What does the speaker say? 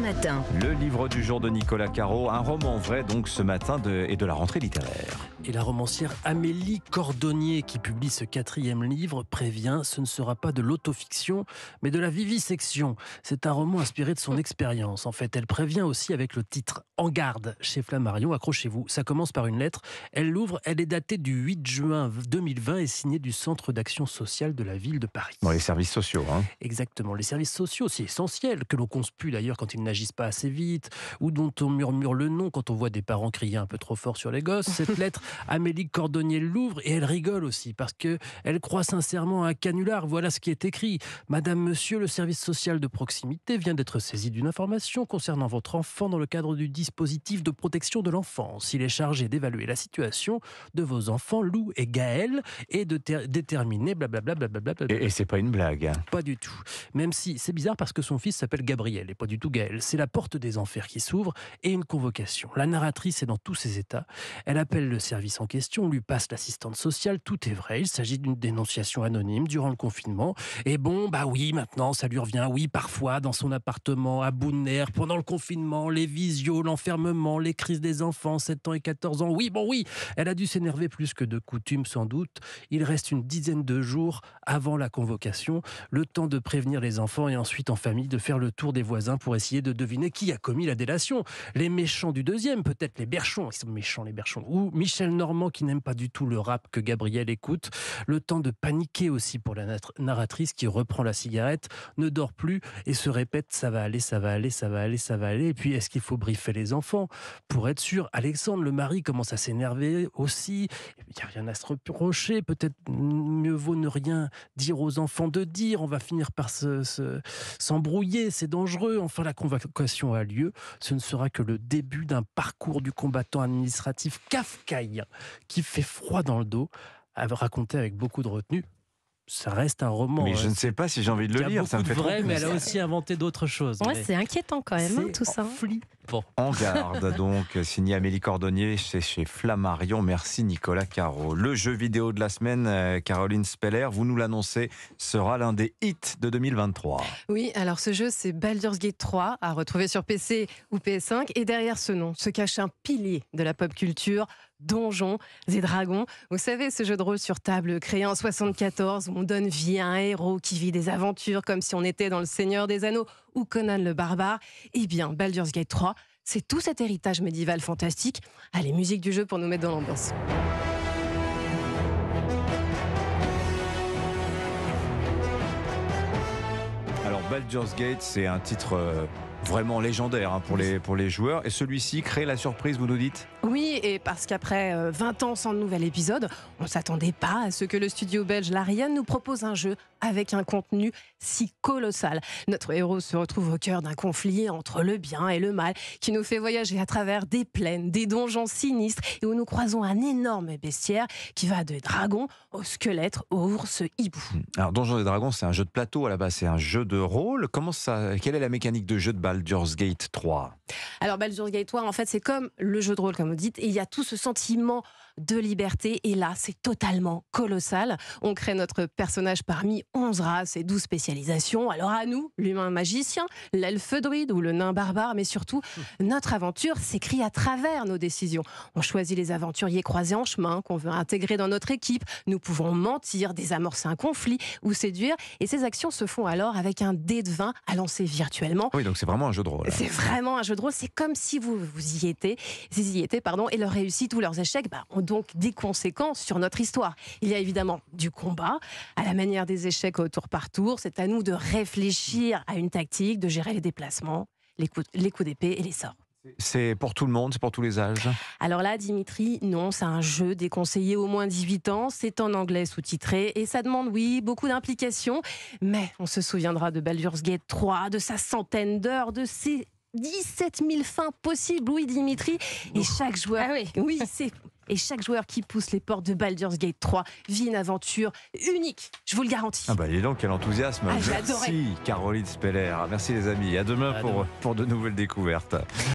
Matin. Le livre du jour de Nicolas Caro, un roman vrai donc ce matin et de la rentrée littéraire. Et la romancière Amélie Cordonnier, qui publie ce quatrième livre, prévient, ce ne sera pas de l'autofiction, mais de la vivisection. C'est un roman inspiré de son expérience. En fait, elle prévient aussi avec le titre En garde chez Flammarion. Accrochez-vous, ça commence par une lettre. Elle l'ouvre, elle est datée du 8 juin 2020 et signée du Centre d'action sociale de la ville de Paris. Dans les services sociaux. Hein. Exactement, les services sociaux, c'est essentiel, que l'on conspue d'ailleurs quand ils n'agissent pas assez vite, ou dont on murmure le nom quand on voit des parents crier un peu trop fort sur les gosses. Cette lettre Amélie Cordonnier l'ouvre et elle rigole aussi parce que elle croit sincèrement à un canular. Voilà ce qui est écrit. Madame, monsieur, le service social de proximité vient d'être saisi d'une information concernant votre enfant dans le cadre du dispositif de protection de l'enfance. Il est chargé d'évaluer la situation de vos enfants, Lou et Gaël, et de déterminer blablabla. Bla bla et, et c'est pas une blague. Hein. Pas du tout. Même si c'est bizarre parce que son fils s'appelle Gabriel et pas du tout Gaël. C'est la porte des enfers qui s'ouvre et une convocation. La narratrice est dans tous ses états. Elle appelle le service en question lui passe l'assistante sociale. Tout est vrai. Il s'agit d'une dénonciation anonyme durant le confinement. Et bon, bah oui, maintenant, ça lui revient. Oui, parfois, dans son appartement, à Bounner, pendant le confinement, les visios, l'enfermement, les crises des enfants, 7 ans et 14 ans. Oui, bon, oui, elle a dû s'énerver plus que de coutume, sans doute. Il reste une dizaine de jours avant la convocation, le temps de prévenir les enfants et ensuite en famille de faire le tour des voisins pour essayer de deviner qui a commis la délation. Les méchants du deuxième, peut-être les Berchons, ils sont méchants les Berchons, ou Michel Normand qui n'aime pas du tout le rap que Gabriel écoute. Le temps de paniquer aussi pour la narratrice qui reprend la cigarette, ne dort plus et se répète ça va aller, ça va aller, ça va aller, ça va aller. Et puis est-ce qu'il faut briefer les enfants pour être sûr Alexandre, le mari, commence à s'énerver aussi. Il n'y a rien à se reprocher. Peut-être mieux vaut ne rien dire aux enfants de dire. On va finir par s'embrouiller. c'est dangereux. Enfin, la convocation a lieu. Ce ne sera que le début d'un parcours du combattant administratif kafkaïen qui fait froid dans le dos, raconté avec beaucoup de retenue. Ça reste un roman. Mais je hein. ne sais pas si j'ai envie de le lire. Ça me fait vrai, mais elle a aussi inventé d'autres choses. Ouais, c'est inquiétant quand même, hein, tout ça. Hein. En garde, donc, signé Amélie Cordonnier, c'est chez Flammarion. Merci Nicolas Caro. Le jeu vidéo de la semaine, euh, Caroline Speller, vous nous l'annoncez, sera l'un des hits de 2023. Oui, alors ce jeu, c'est Baldur's Gate 3, à retrouver sur PC ou PS5. Et derrière ce nom se cache un pilier de la pop culture, Donjons et Dragons. Vous savez, ce jeu de rôle sur table créé en 74 où on donne vie à un héros qui vit des aventures comme si on était dans le Seigneur des Anneaux ou Conan le barbare, eh bien Baldur's Gate 3, c'est tout cet héritage médiéval fantastique. Allez, musique du jeu pour nous mettre dans l'ambiance. Alors Baldur's Gate, c'est un titre euh, vraiment légendaire hein, pour, les, pour les joueurs. Et celui-ci crée la surprise, vous nous dites Oui, et parce qu'après 20 euh, ans sans nouvel épisode, on ne s'attendait pas à ce que le studio belge Larian nous propose un jeu avec un contenu si colossal. Notre héros se retrouve au cœur d'un conflit entre le bien et le mal qui nous fait voyager à travers des plaines, des donjons sinistres et où nous croisons un énorme bestiaire qui va de dragon au squelette, au ours, hibou. Alors Donjons et Dragons, c'est un jeu de plateau à la base, c'est un jeu de rôle. Comment ça, quelle est la mécanique de jeu de base Baldur's Gate 3 Alors Baldur's Gate 3, en fait, c'est comme le jeu de rôle, comme vous dites, et il y a tout ce sentiment de liberté, et là, c'est totalement colossal. On crée notre personnage parmi 11 races et 12 spécialisations. Alors à nous, l'humain magicien, l'elfe druide ou le nain barbare, mais surtout, hmm. notre aventure s'écrit à travers nos décisions. On choisit les aventuriers croisés en chemin qu'on veut intégrer dans notre équipe. Nous pouvons mentir, désamorcer un conflit ou séduire, et ces actions se font alors avec un dé de 20 à lancer virtuellement. Oui, donc c'est vraiment un jeu de rôle. Hein. C'est vraiment un jeu de rôle. C'est comme si vous, vous y étiez, y étiez, pardon, et leur réussites ou leurs échecs bah, ont donc des conséquences sur notre histoire. Il y a évidemment du combat, à la manière des échecs au tour par tour. C'est à nous de réfléchir à une tactique, de gérer les déplacements, les coups, les coups d'épée et les sorts. C'est pour tout le monde, c'est pour tous les âges Alors là, Dimitri, non, c'est un jeu déconseillé au moins 18 ans, c'est en anglais sous-titré et ça demande, oui, beaucoup d'implication, mais on se souviendra de Baldur's Gate 3, de sa centaine d'heures, de ses 17 000 fins possibles, oui, Dimitri, et chaque joueur... Ah oui, et chaque joueur qui pousse les portes de Baldur's Gate 3 vit une aventure unique, je vous le garantis. Ah bah donc, quel enthousiasme. Ah, Merci Caroline Speller. Merci les amis. À demain, pour, demain. pour de nouvelles découvertes.